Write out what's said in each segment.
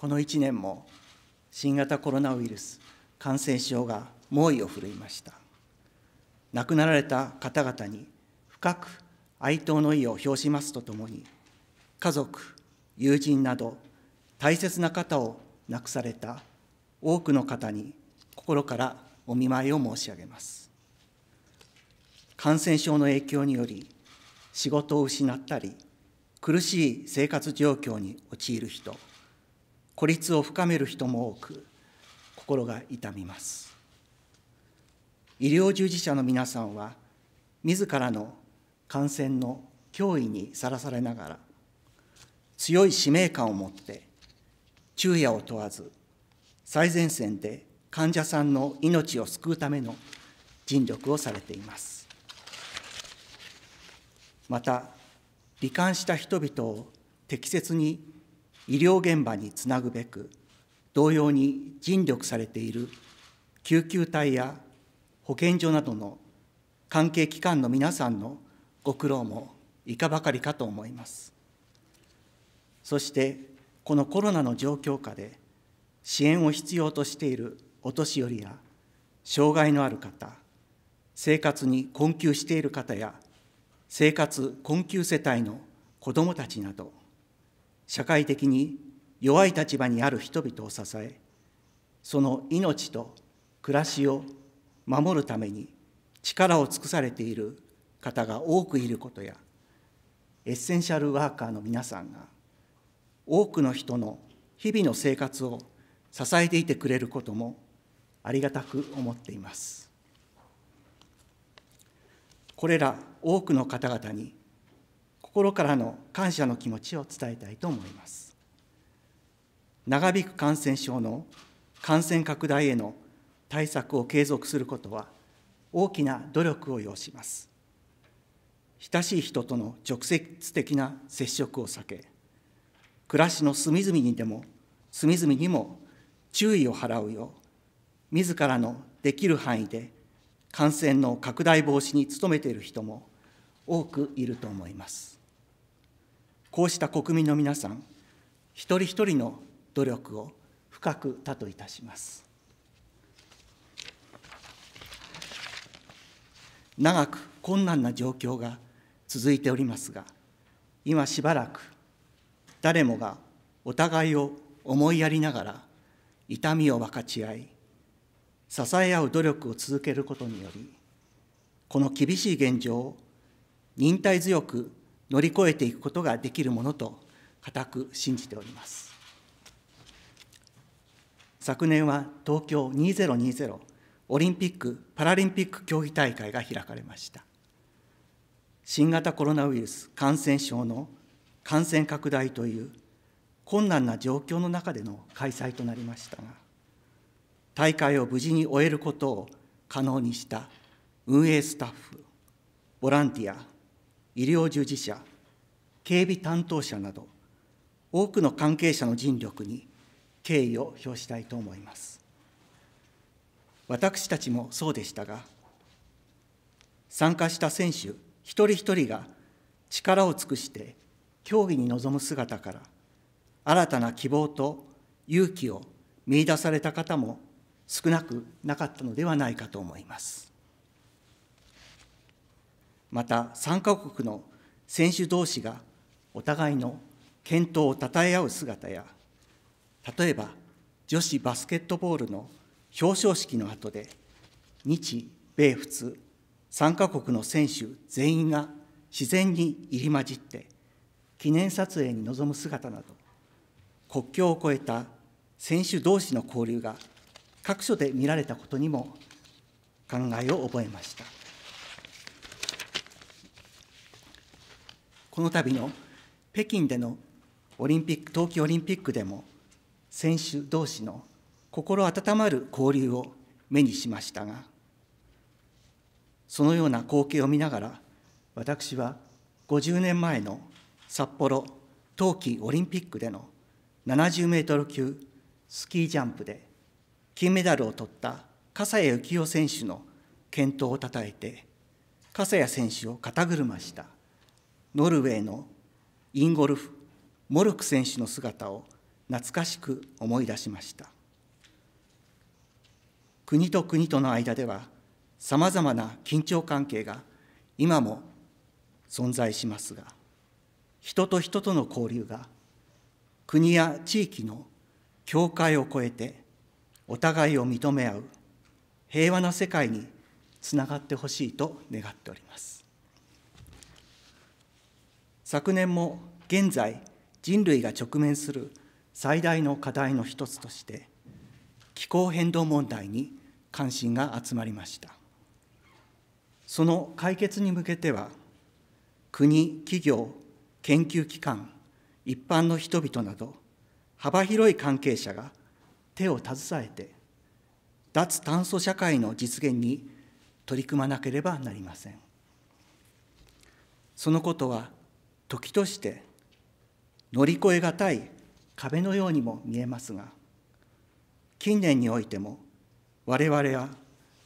この1年も新型コロナウイルス感染症が猛威を振るいました亡くなられた方々に深く哀悼の意を表しますとともに家族友人など大切な方を亡くされた多くの方に心からお見舞いを申し上げます感染症の影響により仕事を失ったり苦しい生活状況に陥る人孤立を深める人も多く心が痛みます医療従事者の皆さんは自らの感染の脅威にさらされながら強い使命感を持って昼夜を問わず最前線で患者さんの命を救うための尽力をされていますまた罹患した人々を適切に医療現場につなぐべく、同様に尽力されている救急隊や保健所などの関係機関の皆さんのご苦労もいかばかりかと思います。そして、このコロナの状況下で、支援を必要としているお年寄りや、障害のある方、生活に困窮している方や、生活困窮世帯の子どもたちなど、社会的に弱い立場にある人々を支え、その命と暮らしを守るために力を尽くされている方が多くいることや、エッセンシャルワーカーの皆さんが、多くの人の日々の生活を支えていてくれることもありがたく思っています。これら多くの方々に心からの感謝の気持ちを伝えたいと思います。長引く感染症の感染拡大への対策を継続することは大きな努力を要します。親しい人との直接的な接触を避け、暮らしの隅々にでも、隅々にも注意を払うよう、自らのできる範囲で感染の拡大防止に努めている人も多くいると思います。こうした国民の皆さん、一人一人の努力を深く多といたします。長く困難な状況が続いておりますが、今しばらく誰もがお互いを思いやりながら痛みを分かち合い、支え合う努力を続けることにより、この厳しい現状を忍耐強く乗り越えていくことができるものと固く信じております昨年は東京2020オリンピック・パラリンピック競技大会が開かれました新型コロナウイルス感染症の感染拡大という困難な状況の中での開催となりましたが大会を無事に終えることを可能にした運営スタッフボランティア医療従事者、警備担当者など、多くの関係者の尽力に敬意を表したいと思います。私たちもそうでしたが、参加した選手一人一人が力を尽くして競技に臨む姿から、新たな希望と勇気を見いだされた方も少なくなかったのではないかと思います。また3カ国の選手同士がお互いの健闘をたたえ合う姿や、例えば女子バスケットボールの表彰式の後で、日米仏3カ国の選手全員が自然に入り混じって記念撮影に臨む姿など国境を越えた選手同士の交流が各所で見られたことにも考えを覚えました。この度の北京でのオリンピック、冬季オリンピックでも、選手同士の心温まる交流を目にしましたが、そのような光景を見ながら、私は50年前の札幌冬季オリンピックでの70メートル級スキージャンプで金メダルを取った笠谷幸雄選手の健闘をたたえて、笠谷選手を肩車した。ノルウェーのインゴルフ・モルク選手の姿を懐かしく思い出しました国と国との間ではさまざまな緊張関係が今も存在しますが人と人との交流が国や地域の境界を越えてお互いを認め合う平和な世界につながってほしいと願っております。昨年も現在、人類が直面する最大の課題の一つとして、気候変動問題に関心が集まりました。その解決に向けては、国、企業、研究機関、一般の人々など、幅広い関係者が手を携えて、脱炭素社会の実現に取り組まなければなりません。そのことは時として乗り越え難い壁のようにも見えますが近年においても我々は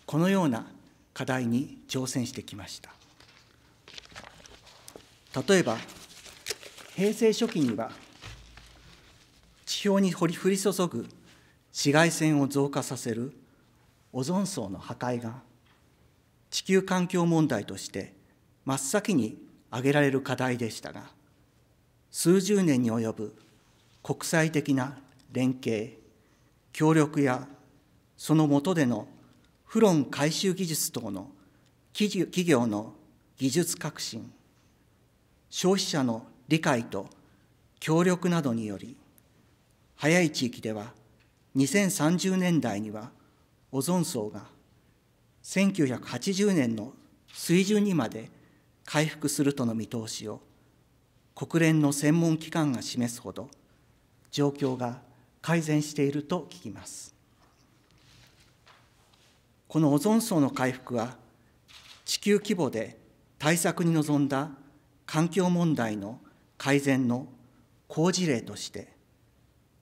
このような課題に挑戦してきました例えば平成初期には地表に降り降り注ぐ紫外線を増加させるオゾン層の破壊が地球環境問題として真っ先に挙げられる課題でしたが数十年に及ぶ国際的な連携協力やその下でのフロン回収技術等の企業の技術革新消費者の理解と協力などにより早い地域では2030年代にはオゾン層が1980年の水準にまで回復するとの見通しを国連の専門機関が示すほど状況が改善していると聞きますこのオゾン層の回復は地球規模で対策に臨んだ環境問題の改善の好事例として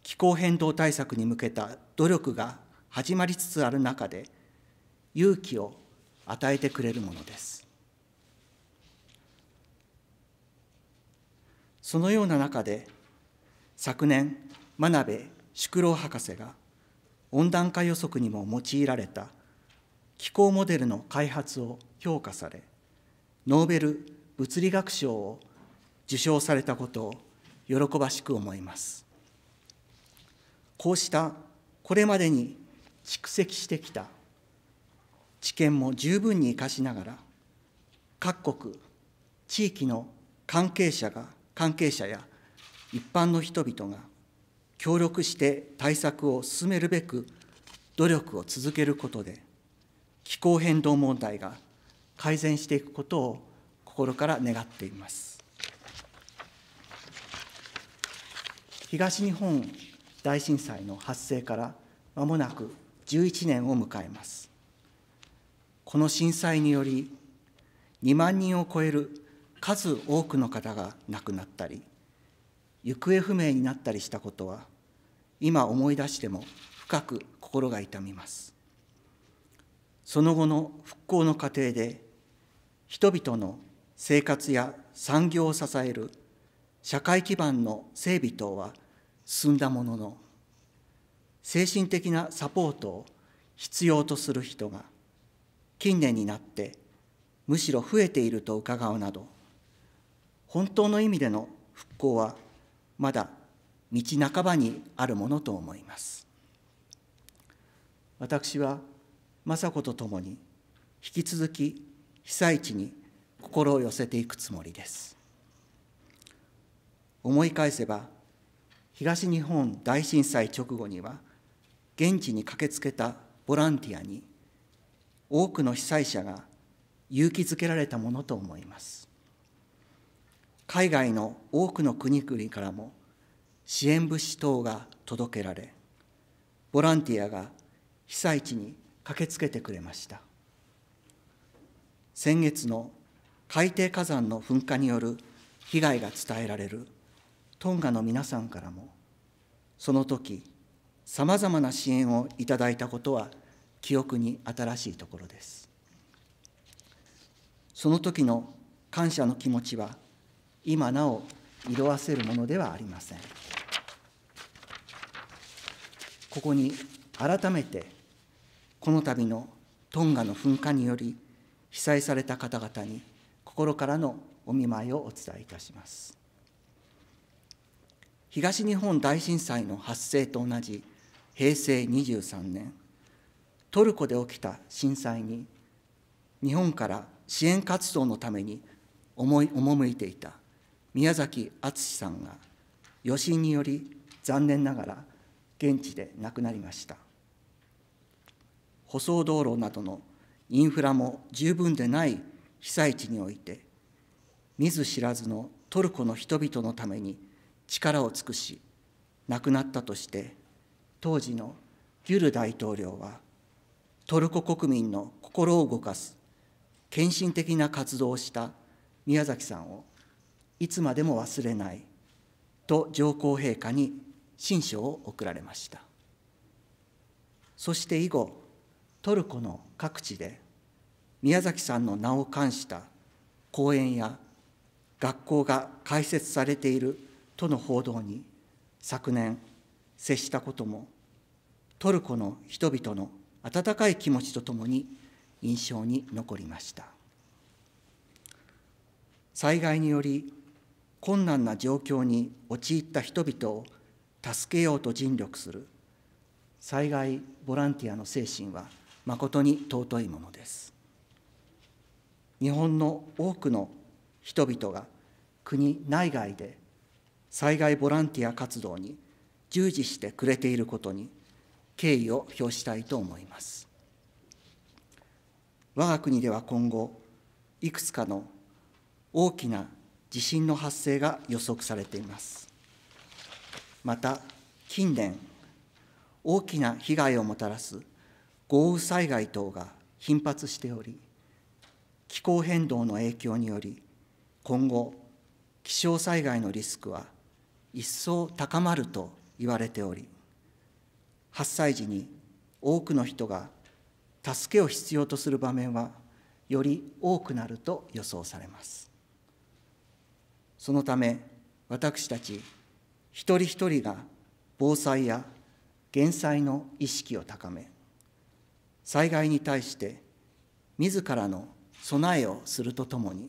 気候変動対策に向けた努力が始まりつつある中で勇気を与えてくれるものですそのような中で、昨年、真鍋淑郎博士が温暖化予測にも用いられた気候モデルの開発を評価され、ノーベル物理学賞を受賞されたことを喜ばしく思います。こうしたこれまでに蓄積してきた知見も十分に生かしながら、各国、地域の関係者が関係者や一般の人々が協力して対策を進めるべく努力を続けることで気候変動問題が改善していくことを心から願っています東日本大震災の発生からまもなく11年を迎えますこの震災により2万人を超える数多くの方が亡くなったり行方不明になったりしたことは今思い出しても深く心が痛みますその後の復興の過程で人々の生活や産業を支える社会基盤の整備等は進んだものの精神的なサポートを必要とする人が近年になってむしろ増えていると伺うなど本当の意味での復興はまだ道半ばにあるものと思います私は雅子と共に引き続き被災地に心を寄せていくつもりです思い返せば東日本大震災直後には現地に駆けつけたボランティアに多くの被災者が勇気づけられたものと思います海外の多くの国々からも支援物資等が届けられ、ボランティアが被災地に駆けつけてくれました。先月の海底火山の噴火による被害が伝えられるトンガの皆さんからも、その時、さまざまな支援をいただいたことは記憶に新しいところです。その時の感謝の気持ちは、今なお色褪せるものではありません。ここに改めて、この度のトンガの噴火により、被災された方々に心からのお見舞いをお伝えいたします。東日本大震災の発生と同じ平成23年、トルコで起きた震災に、日本から支援活動のために思い赴いていた宮崎敦さんが余震により残念ながら現地で亡くなりました舗装道路などのインフラも十分でない被災地において見ず知らずのトルコの人々のために力を尽くし亡くなったとして当時のギュル大統領はトルコ国民の心を動かす献身的な活動をした宮崎さんをいつまでも忘れないと上皇陛下に親書を送られましたそして以後トルコの各地で宮崎さんの名を冠した公園や学校が開設されているとの報道に昨年接したこともトルコの人々の温かい気持ちとともに印象に残りました災害により困難な状況に陥った人々を助けようと尽力する災害ボランティアの精神は誠に尊いものです日本の多くの人々が国内外で災害ボランティア活動に従事してくれていることに敬意を表したいと思います我が国では今後いくつかの大きな地震の発生が予測されています。また、近年、大きな被害をもたらす豪雨災害等が頻発しており、気候変動の影響により、今後、気象災害のリスクは一層高まると言われており、発災時に多くの人が助けを必要とする場面はより多くなると予想されます。そのため、私たち一人一人が防災や減災の意識を高め、災害に対して自らの備えをするとともに、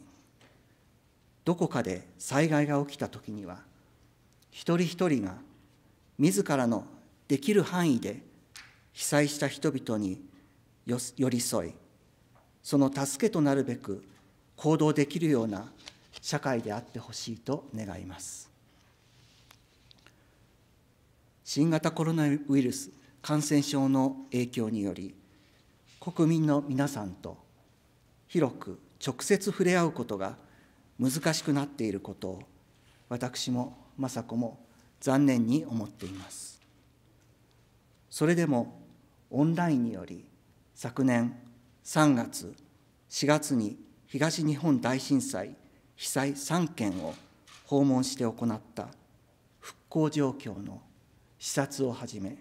どこかで災害が起きたときには、一人一人が自らのできる範囲で被災した人々に寄り添い、その助けとなるべく行動できるような社会であってほしいと願います新型コロナウイルス感染症の影響により国民の皆さんと広く直接触れ合うことが難しくなっていることを私も雅子も残念に思っていますそれでもオンラインにより昨年3月4月に東日本大震災被災3県を訪問して行った復興状況の視察をはじめ、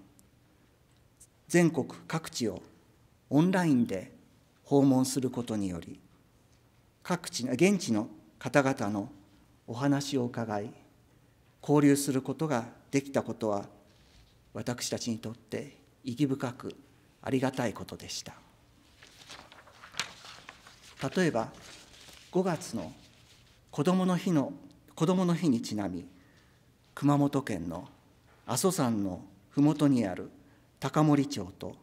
全国各地をオンラインで訪問することにより、各地の現地の方々のお話を伺い、交流することができたことは、私たちにとって意義深くありがたいことでした。例えば、5月の子どもの日の子どもの日にちなみ熊本県の阿蘇山のふもとにある高森町と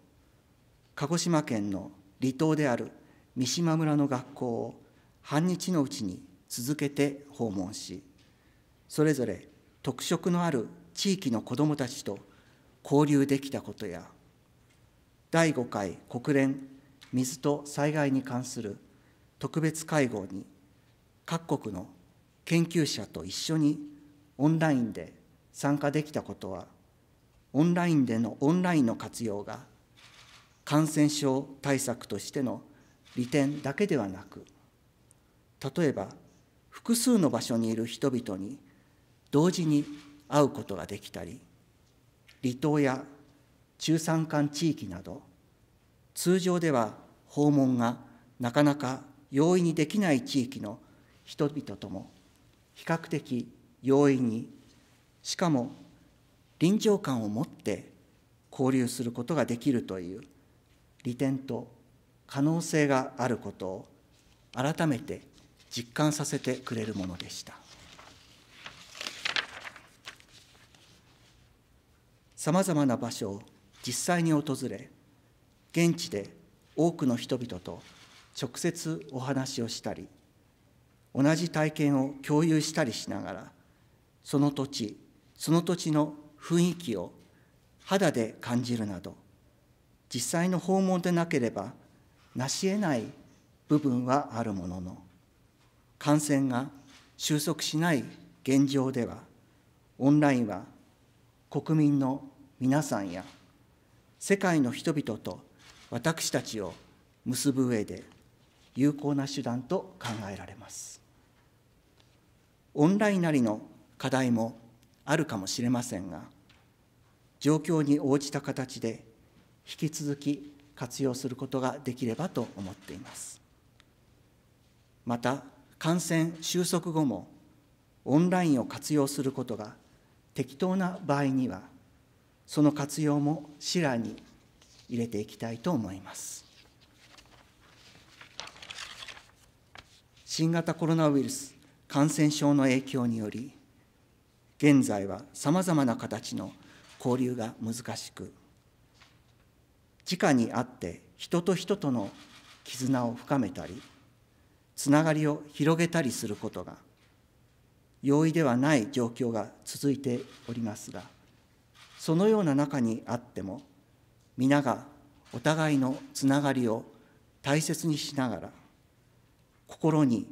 鹿児島県の離島である三島村の学校を半日のうちに続けて訪問しそれぞれ特色のある地域の子どもたちと交流できたことや第5回国連水と災害に関する特別会合に各国の研究者と一緒にオンラインで参加できたことは、オンラインでのオンラインの活用が、感染症対策としての利点だけではなく、例えば複数の場所にいる人々に同時に会うことができたり、離島や中山間地域など、通常では訪問がなかなか容易にできない地域の人々とも比較的容易にしかも臨場感を持って交流することができるという利点と可能性があることを改めて実感させてくれるものでしたさまざまな場所を実際に訪れ現地で多くの人々と直接お話をしたり同じ体験を共有したりしながらその土地その土地の雰囲気を肌で感じるなど実際の訪問でなければ成し得ない部分はあるものの感染が収束しない現状ではオンラインは国民の皆さんや世界の人々と私たちを結ぶ上で有効な手段と考えられます。オンラインなりの課題もあるかもしれませんが、状況に応じた形で引き続き活用することができればと思っています。また、感染収束後もオンラインを活用することが適当な場合には、その活用も視野に入れていきたいと思います。新型コロナウイルス感染症の影響により、現在はさまざまな形の交流が難しく、直にあって人と人との絆を深めたり、つながりを広げたりすることが、容易ではない状況が続いておりますが、そのような中にあっても、皆がお互いのつながりを大切にしながら、心に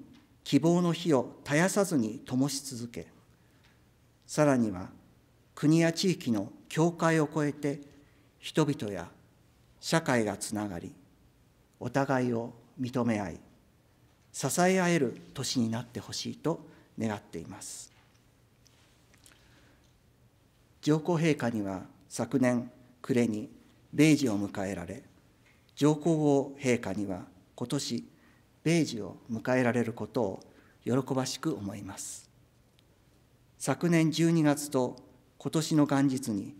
希望の火を絶やさずに灯し続け、さらには国や地域の境界を越えて、人々や社会がつながり、お互いを認め合い、支え合える年になってほしいと願っています。上皇陛下には昨年暮れに米寿を迎えられ、上皇后陛下には今年米時を迎えられることを喜ばしく思います。昨年12月と今年の元日に、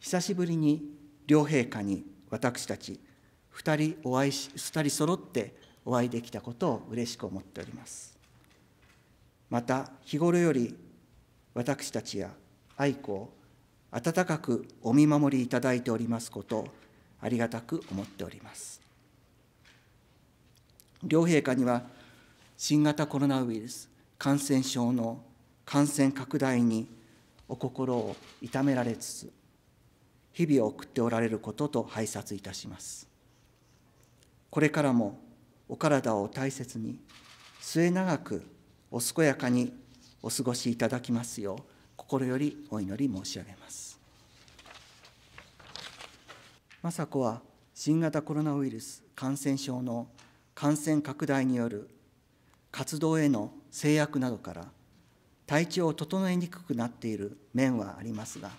久しぶりに両陛下に私たち2人お会いし、2人揃ってお会いできたことを嬉しく思っております。また、日頃より私たちや愛子を温かくお見守りいただいておりますこと、をありがたく思っております。両陛下には、新型コロナウイルス感染症の感染拡大にお心を痛められつつ、日々を送っておられることと拝察いたします。これからもお体を大切に、末永くお健やかにお過ごしいただきますよう、心よりお祈り申し上げます。雅子は新型コロナウイルス感染症の感染拡大による活動への制約などから体調を整えにくくなっている面はありますが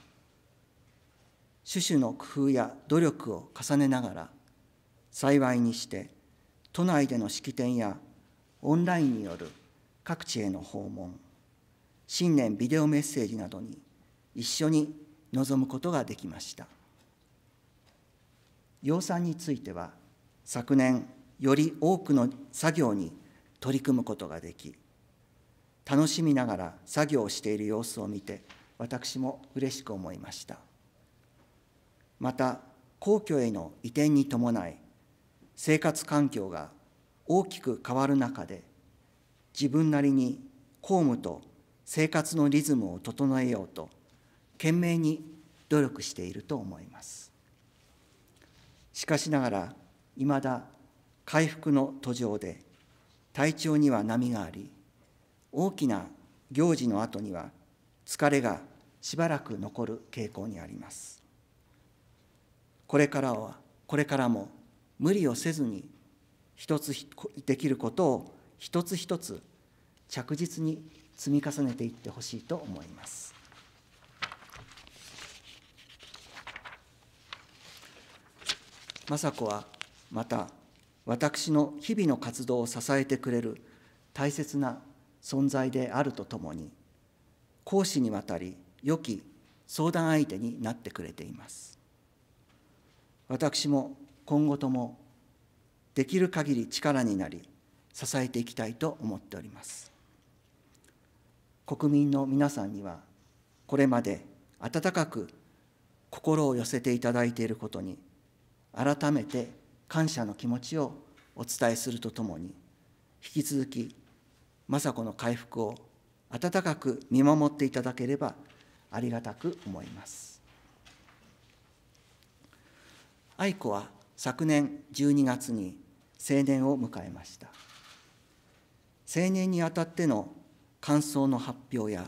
種々の工夫や努力を重ねながら幸いにして都内での式典やオンラインによる各地への訪問新年ビデオメッセージなどに一緒に臨むことができました養蚕については昨年より多くの作業に取り組むことができ、楽しみながら作業をしている様子を見て、私も嬉しく思いました。また、皇居への移転に伴い、生活環境が大きく変わる中で、自分なりに公務と生活のリズムを整えようと、懸命に努力していると思います。しかしながら、いまだ回復の途上で体調には波があり大きな行事の後には疲れがしばらく残る傾向にありますこれからはこれからも無理をせずに一つできることを一つ一つ着実に積み重ねていってほしいと思います雅子はまた私の日々の活動を支えてくれる大切な存在であるとともに、講師にわたり良き相談相手になってくれています。私も今後ともできる限り力になり、支えていきたいと思っております。国民の皆さんには、これまで温かく心を寄せていただいていることに、改めて感謝の気持ちをお伝えするとともに引き続き雅子の回復を温かく見守っていただければありがたく思います愛子は昨年12月に成年を迎えました成年にあたっての感想の発表や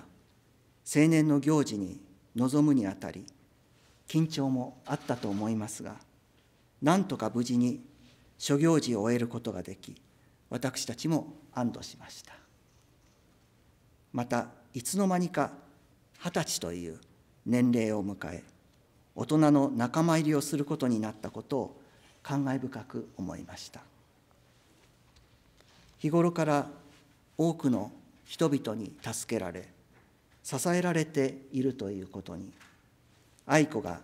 成年の行事に臨むにあたり緊張もあったと思いますがなんとか無事に諸行事を終えることができ、私たちも安堵しました。また、いつの間にか二十歳という年齢を迎え、大人の仲間入りをすることになったことを感慨深く思いました。日頃から多くの人々に助けられ、支えられているということに、愛子が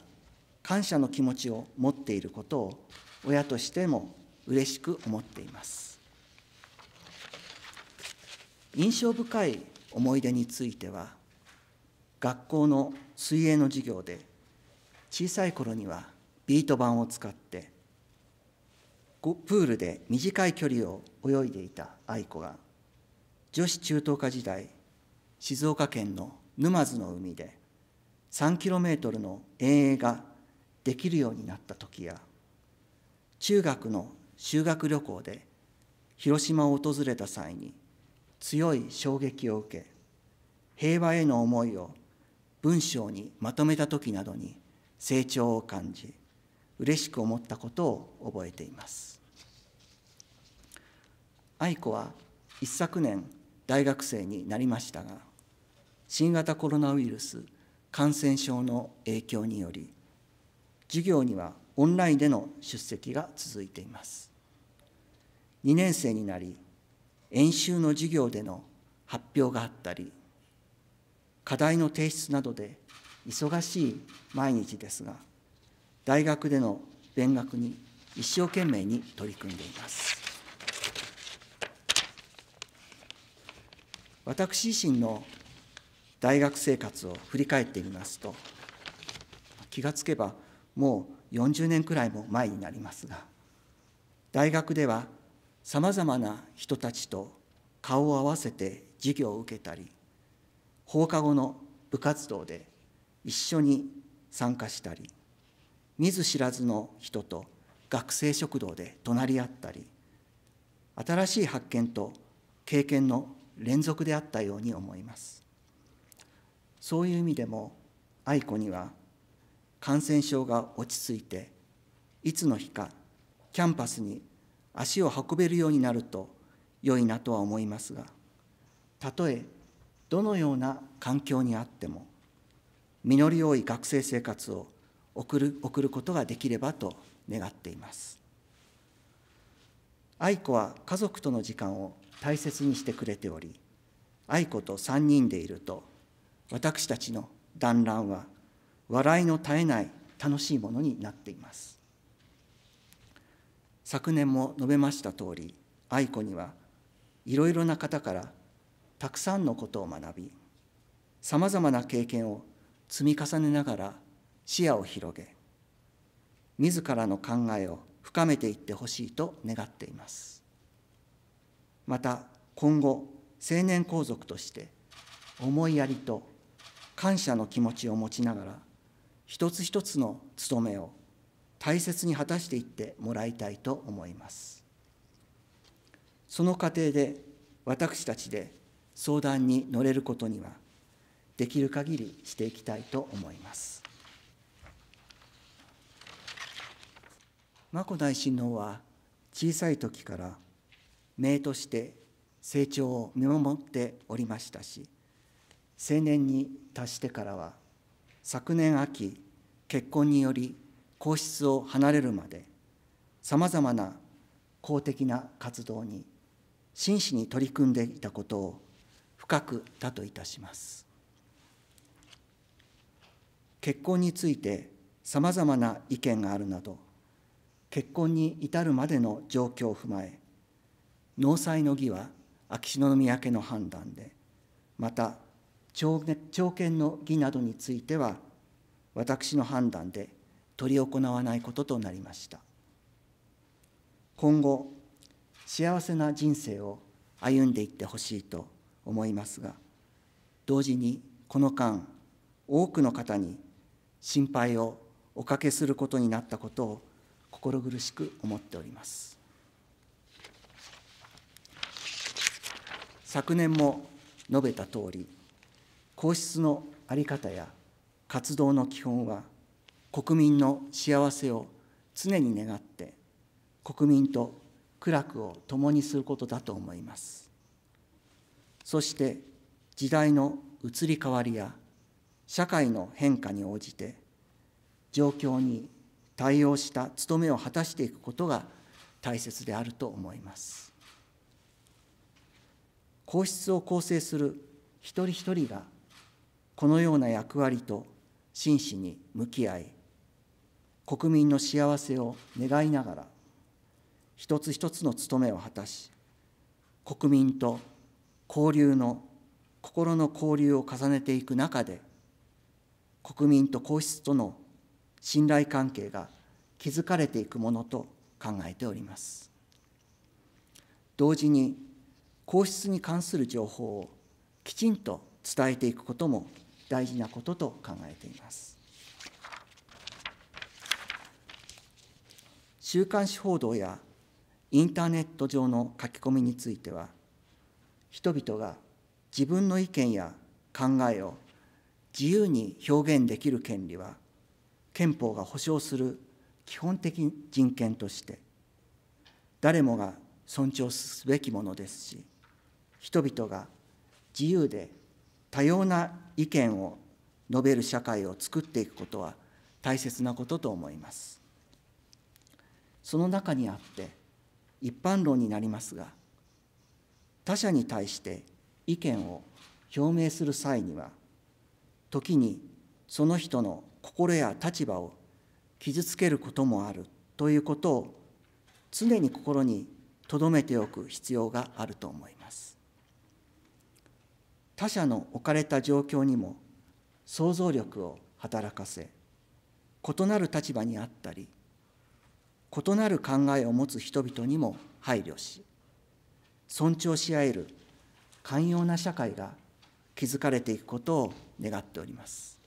感謝の気持ちを持っていることを親としても嬉しく思っています印象深い思い出については学校の水泳の授業で小さい頃にはビート板を使ってプールで短い距離を泳いでいた愛子が女子中等科時代静岡県の沼津の海で3キロメートルの遠泳ができるようになった時や中学の修学旅行で広島を訪れた際に強い衝撃を受け平和への思いを文章にまとめた時などに成長を感じ嬉しく思ったことを覚えています愛子は一昨年大学生になりましたが新型コロナウイルス感染症の影響により授業にはオンラインでの出席が続いています。2年生になり、演習の授業での発表があったり、課題の提出などで忙しい毎日ですが、大学での勉学に一生懸命に取り組んでいます。私自身の大学生活を振り返ってみますと、気がつけばもう40年くらいも前になりますが大学ではさまざまな人たちと顔を合わせて授業を受けたり放課後の部活動で一緒に参加したり見ず知らずの人と学生食堂で隣り合ったり新しい発見と経験の連続であったように思いますそういう意味でも愛子には感染症が落ち着いて、いつの日かキャンパスに足を運べるようになると良いなとは思いますが、たとえどのような環境にあっても、実り多い学生生活を送る送ることができればと願っています。愛子は家族との時間を大切にしてくれており、愛子と3人でいると、私たちの団らんは笑いの絶えない楽しいものになっています昨年も述べました通り愛子にはいろいろな方からたくさんのことを学びさまざまな経験を積み重ねながら視野を広げ自らの考えを深めていってほしいと願っていますまた今後青年皇族として思いやりと感謝の気持ちを持ちながら一つ一つの務めを大切に果たしていってもらいたいと思います。その過程で私たちで相談に乗れることにはできる限りしていきたいと思います。眞子大親王は小さい時から名として成長を見守っておりましたし青年に達してからは昨年秋、結婚により皇室を離れるまで、さまざまな公的な活動に真摯に取り組んでいたことを深く多といたします。結婚についてさまざまな意見があるなど、結婚に至るまでの状況を踏まえ、納采の儀は秋篠宮家の判断で、また朝見の儀などについては私の判断で執り行わないこととなりました今後幸せな人生を歩んでいってほしいと思いますが同時にこの間多くの方に心配をおかけすることになったことを心苦しく思っております昨年も述べたとおり皇室の在り方や活動の基本は国民の幸せを常に願って国民と苦楽を共にすることだと思いますそして時代の移り変わりや社会の変化に応じて状況に対応した務めを果たしていくことが大切であると思います皇室を構成する一人一人がこのような役割と真摯に向き合い、国民の幸せを願いながら、一つ一つの務めを果たし、国民と交流の、心の交流を重ねていく中で、国民と皇室との信頼関係が築かれていくものと考えております。同時に、皇室に関する情報をきちんと伝えていくことも大事なことと考えています。週刊誌報道やインターネット上の書き込みについては、人々が自分の意見や考えを自由に表現できる権利は、憲法が保障する基本的人権として、誰もが尊重すべきものですし、人々が自由で多様な意見を述べる社会を作っていくことは大切なことと思います。その中にあって一般論になりますが他者に対して意見を表明する際には時にその人の心や立場を傷つけることもあるということを常に心に留めておく必要があると思います。他者の置かれた状況にも想像力を働かせ異なる立場にあったり異なる考えを持つ人々にも配慮し尊重し合える寛容な社会が築かれていくことを願っております。